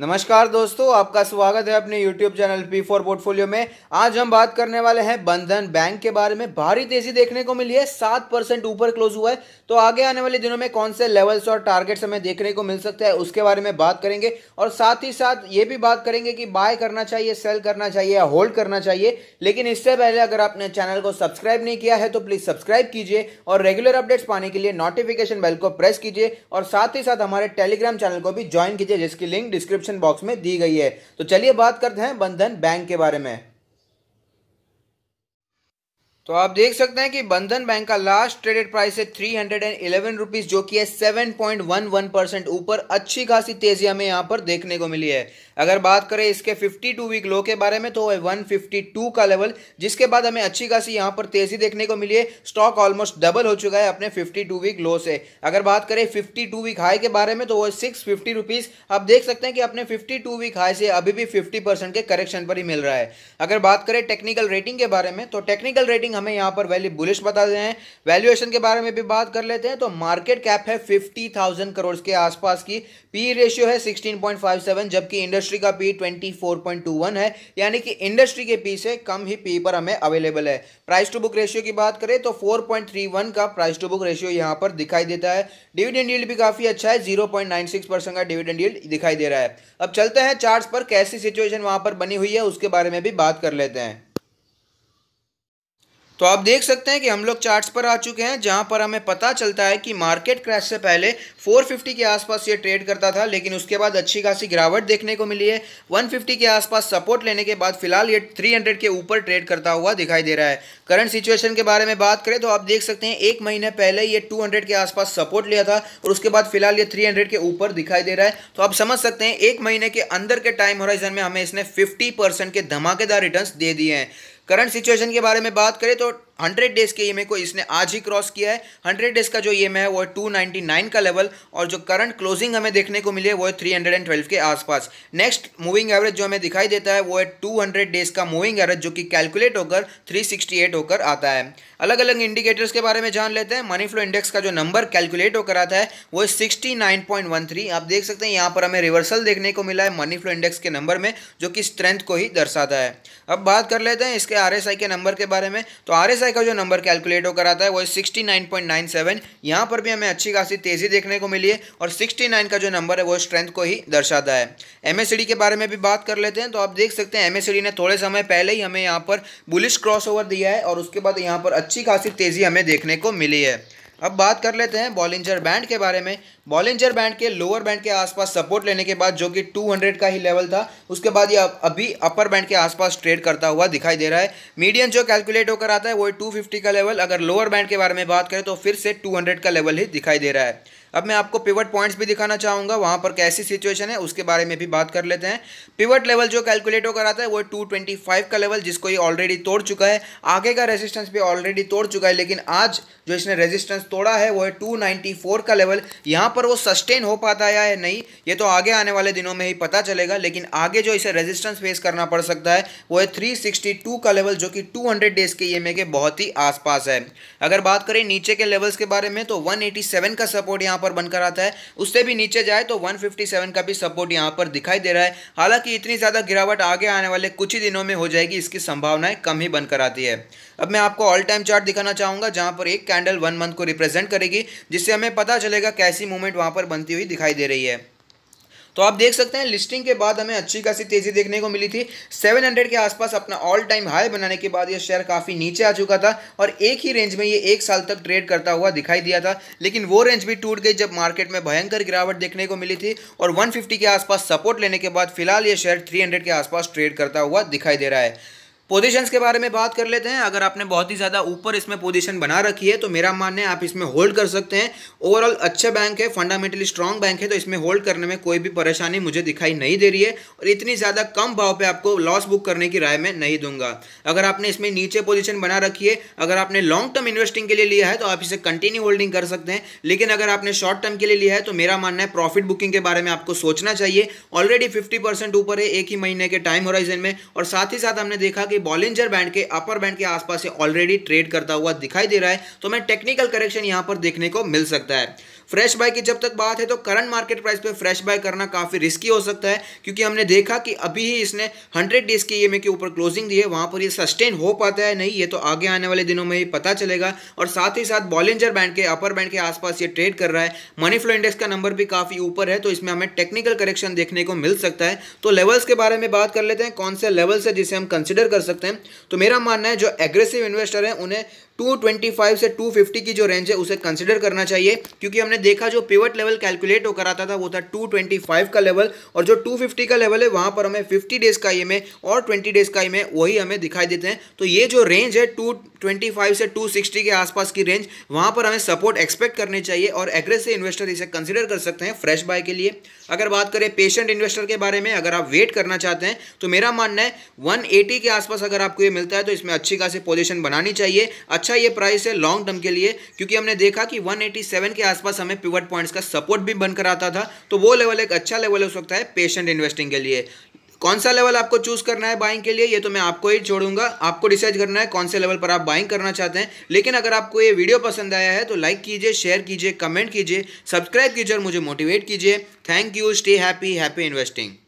नमस्कार दोस्तों आपका स्वागत है अपने YouTube चैनल पी पोर्टफोलियो में आज हम बात करने वाले हैं बंधन बैंक के बारे में भारी तेजी देखने को मिली है सात परसेंट ऊपर क्लोज हुआ है तो आगे आने वाले दिनों में कौन से लेवल्स और टारगेट्स हमें देखने को मिल सकते हैं उसके बारे में बात करेंगे और साथ ही साथ ये भी बात करेंगे कि बाय करना चाहिए सेल करना चाहिए या होल्ड करना चाहिए लेकिन इससे पहले अगर आपने चैनल को सब्सक्राइब नहीं किया है तो प्लीज़ सब्सक्राइब कीजिए और रेगुलर अपडेट्स पाने के लिए नोटिफिकेशन बेल को प्रेस कीजिए और साथ ही साथ हमारे टेलीग्राम चैनल को भी ज्वाइन कीजिए जिसकी लिंक डिस्क्रिप्शन डिस्क्रिप्शन बॉक्स में दी गई है तो चलिए बात करते हैं बंधन बैंक के बारे में तो आप देख सकते हैं कि बंधन बैंक का लास्ट ट्रेडेड प्राइस है three hundred and eleven rupees जो कि है seven point one one percent ऊपर अच्छी खासी तेजी हमें यहां पर देखने को मिली है अगर बात करें इसके फिफ्टी टू वीक लो के बारे में तो वह वन फिफ्टी टू का लेवल जिसके बाद हमें अच्छी खासी यहां पर तेजी देखने को मिली है स्टॉक ऑलमोस्ट डबल हो चुका है अपने फिफ्टी टू वीक लो से अगर बात करें फिफ्टी टू वीक हाई के बारे में तो वो सिक्स फिफ्टी रुपीज आप देख सकते हैं कि अपने फिफ्टी टू वीक हाई से अभी भी फिफ्टी परसेंट के करेक्शन पर ही मिल रहा है अगर बात करें टेक्निकल रेटिंग के बारे में तो टेक्निकल रेटिंग प्राइसिंग हमें यहाँ पर वैल्यू बुलिश बता रहे हैं वैल्यूएशन के बारे में भी बात कर लेते हैं तो मार्केट कैप है फिफ्टी थाउजेंड करोड़ के आसपास की पी रेशियो है सिक्सटीन पॉइंट फाइव सेवन जबकि इंडस्ट्री का P twenty four point two one है यानी कि इंडस्ट्री के पी से कम ही पी पर हमें अवेलेबल है प्राइस टू बुक रेशियो की बात करें तो फोर पॉइंट थ्री वन का प्राइस टू बुक रेशियो यहाँ पर दिखाई देता है डिविडेंड यील्ड भी काफी अच्छा है zero point nine six percent का डिविडेंड यील्ड दिखाई दे रहा है अब चलते हैं चार्ट्स पर कैसी सिचुएशन वहां पर बनी हुई है उसके बारे में भी बात कर लेते हैं तो आप देख सकते हैं कि हम लोग चार्ट्स पर आ चुके हैं जहां पर हमें पता चलता है कि मार्केट क्रैश से पहले 450 के आसपास ये ट्रेड करता था लेकिन उसके बाद अच्छी खासी गिरावट देखने को मिली है 150 के आसपास सपोर्ट लेने के बाद फिलहाल ये 300 के ऊपर ट्रेड करता हुआ दिखाई दे रहा है करंट सिचुएशन के बारे में बात करें तो आप देख सकते हैं एक महीने पहले ये टू के आसपास सपोर्ट लिया था और उसके बाद फिलहाल ये थ्री के ऊपर दिखाई दे रहा है तो आप समझ सकते हैं एक महीने के अंदर के टाइम होराइजन में हमें इसने फिफ्टी के धमाकेदार रिटर्न दे दिए हैं करंट सिचुएशन के बारे में बात करें तो हंड्रेड डेज़ के ईएमए e को इसने आज ही क्रॉस किया है हंड्रेड डेज़ का जो ई e है वो है टू नाइन्टी नाइन का लेवल और जो करंट क्लोजिंग हमें देखने को मिली है वो है थ्री हंड्रेड एंड ट्वेल्व के आसपास नेक्स्ट मूविंग एवरेज जो हमें दिखाई देता है वो है टू हंड्रेड डेज़ का मूविंग एवरेज जो कि कैलकुलेट होकर थ्री सिक्सटी एट होकर आता है अलग अलग इंडिकेटर्स के बारे में जान लेते हैं मनी फ्लो इंडेक्स का जो नंबर कैलकुलेट होकर आता है वो sixty nine point one three आप देख सकते हैं यहाँ पर हमें रिवर्सल देखने को मिला है मनी फ्लो इंडेक्स के नंबर में जो कि स्ट्रेंथ को ही दर्शाता है अब बात कर लेते हैं इसके आर एस आई के नंबर के बारे में तो आर एस एमएसआई का जो नंबर कैलकुलेट होकर आता है वो sixty nine point nine seven यहाँ पर भी हमें अच्छी खासी तेज़ी देखने को मिली है और सिक्सटी नाइन का जो नंबर है वो स्ट्रेंथ को ही दर्शाता है एमएसडी के बारे में भी बात कर लेते हैं तो आप देख सकते हैं एमएसडी ने थोड़े समय पहले ही हमें यहाँ पर बुलिश क्रॉस दिया है और उसके बाद यहाँ पर अच्छी खासी तेज़ी हमें देखने को मिली है अब बात कर लेते हैं बॉलिंजर बैंड के बारे में बॉलिंजर बैंड के लोअर बैंड के आसपास सपोर्ट लेने के बाद जो कि 200 का ही लेवल था उसके बाद ये अभी अपर बैंड के आसपास ट्रेड करता हुआ दिखाई दे रहा है मीडियम जो कैलकुलेट होकर आता है वो 250 का लेवल अगर लोअर बैंड के बारे में बात करें तो फिर से टू का लेवल ही दिखाई दे रहा है अब मैं आपको पिवट पॉइंट्स भी दिखाना चाहूँगा वहाँ पर कैसी सिचुएशन है उसके बारे में भी बात कर लेते हैं पिवट लेवल जो कैलकुलेट होकर आता है वो 225 का लेवल जिसको ये ऑलरेडी तोड़ चुका है आगे का रेजिस्टेंस भी ऑलरेडी तोड़ चुका है लेकिन आज जो इसने रेजिस्टेंस रेजिस्टेंस तोड़ा है वो है 294 का लेवल यहाँ पर वो सस्टेन हो पाता है या नहीं ये तो आगे आने वाले दिनों में ही पता चलेगा लेकिन आगे जो इसे रेजिस्टेंस फेस करना पड़ सकता है वो है 362 का लेवल जो कि 200 डेज के ई के बहुत ही आसपास है अगर बात करें नीचे के लेवल्स के बारे में तो 187 का सपोर्ट यहाँ पर बनकर आता है उससे भी नीचे जाए तो 157 का भी सपोर्ट यहाँ पर दिखाई दे रहा है हालांकि इतनी ज़्यादा गिरावट आगे आने वाले कुछ ही दिनों में हो जाएगी इसकी संभावनाएं कम ही बनकर आती है अब मैं आपको ऑल टाइम चार्ट दिखाना चाहूंगा जहां पर एक कैंडल वन मंथ को रिप्रेजेंट करेगी जिससे हमें पता चलेगा कैसी मूवमेंट वहाँ पर बनती हुई दिखाई दे रही है तो आप देख सकते हैं लिस्टिंग के बाद हमें अच्छी खासी तेज़ी देखने को मिली थी 700 के आसपास अपना ऑल टाइम हाई बनाने के बाद यह शेयर काफ़ी नीचे आ चुका था और एक ही रेंज में ये एक साल तक ट्रेड करता हुआ दिखाई दिया था लेकिन वो रेंज भी टूट गई जब मार्केट में भयंकर गिरावट देखने को मिली थी और वन के आसपास सपोर्ट लेने के बाद फिलहाल यह शेयर थ्री के आसपास ट्रेड करता हुआ दिखाई दे रहा है पोजीशंस के बारे में बात कर लेते हैं अगर आपने बहुत ही ज़्यादा ऊपर इसमें पोजीशन बना रखी है तो मेरा मानना है आप इसमें होल्ड कर सकते हैं ओवरऑल अच्छा बैंक है फंडामेंटली स्ट्रांग बैंक है तो इसमें होल्ड करने में कोई भी परेशानी मुझे दिखाई नहीं दे रही है और इतनी ज़्यादा कम भाव पर आपको लॉस बुक करने की राय मैं नहीं दूंगा अगर आपने इसमें नीचे पोजिशन बना रखी है अगर आपने लॉन्ग टर्म इन्वेस्टिंग के लिए लिया है तो आप इसे कंटिन्यू होल्डिंग कर सकते हैं लेकिन अगर आपने शॉर्ट टर्म के लिए लिया है तो मेरा मानना है प्रॉफिट बुकिंग के बारे में आपको सोचना चाहिए ऑलरेडी फिफ्टी ऊपर है एक ही महीने के टाइम होराइजन में और साथ ही साथ हमने देखा कि बॉलिंजर बैंड के अपर बैंड के आसपास से ऑलरेडी ट्रेड करता हुआ दिखाई दे रहा है तो हमें टेक्निकल करेक्शन यहाँ पर देखने को मिल सकता है फ्रेश बाय की जब तक बात है तो करंट मार्केट प्राइस पे फ्रेश बाय करना काफ़ी रिस्की हो सकता है क्योंकि हमने देखा कि अभी ही इसने 100 डेज़ के ई के ऊपर क्लोजिंग दी है वहाँ पर ये सस्टेन हो पाता है नहीं ये तो आगे आने वाले दिनों में ही पता चलेगा और साथ ही साथ बॉलिंजर बैंड के अपर बैंड के आसपास ये ट्रेड कर रहा है मनी फ्लो इंडेक्स का नंबर भी काफ़ी ऊपर है तो इसमें हमें टेक्निकल करेक्शन देखने को मिल सकता है तो लेवल्स के बारे में बात कर लेते हैं कौन से लेवल्स है जिसे हम कंसिडर कर सकते हैं तो मेरा मानना है जो एग्रेसिव इन्वेस्टर हैं उन्हें 225 से 250 की जो रेंज है उसे कंसिडर करना चाहिए क्योंकि हमने देखा जो पिवट लेवल कैलकुलेट होकर आता था वो था 225 का लेवल और जो 250 का लेवल है वहाँ पर हमें 50 डेज़ का ई e और 20 डेज़ का ई e वही हमें दिखाई देते हैं तो ये जो रेंज है 225 से 260 के आसपास की रेंज वहाँ पर हमें सपोर्ट एक्सपेक्ट करनी चाहिए और एग्रेसिव इन्वेस्टर इसे कंसिडर कर सकते हैं फ्रेश बाय के लिए अगर बात करें पेशेंट इन्वेस्टर के बारे में अगर आप वेट करना चाहते हैं तो मेरा मानना है वन के आसपास अगर आपको ये मिलता है तो इसमें अच्छी खासी पोजिशन बनानी चाहिए अच्छा ये प्राइस है लॉन्ग टर्म के लिए क्योंकि हमने देखा कि 187 के आसपास हमें पिवट पॉइंट्स का सपोर्ट भी बनकर आता था तो वो लेवल एक अच्छा लेवल हो सकता है पेशेंट इन्वेस्टिंग के लिए कौन सा लेवल आपको चूज करना है बाइंग के लिए ये तो मैं आपको ही छोड़ूंगा आपको डिसाइड करना है कौन से लेवल पर आप बाइंग करना चाहते हैं लेकिन अगर आपको ये वीडियो पसंद आया है तो लाइक कीजिए शेयर कीजिए कमेंट कीजिए सब्सक्राइब कीजिए और मुझे मोटिवेट कीजिए thank you stay happy happy investing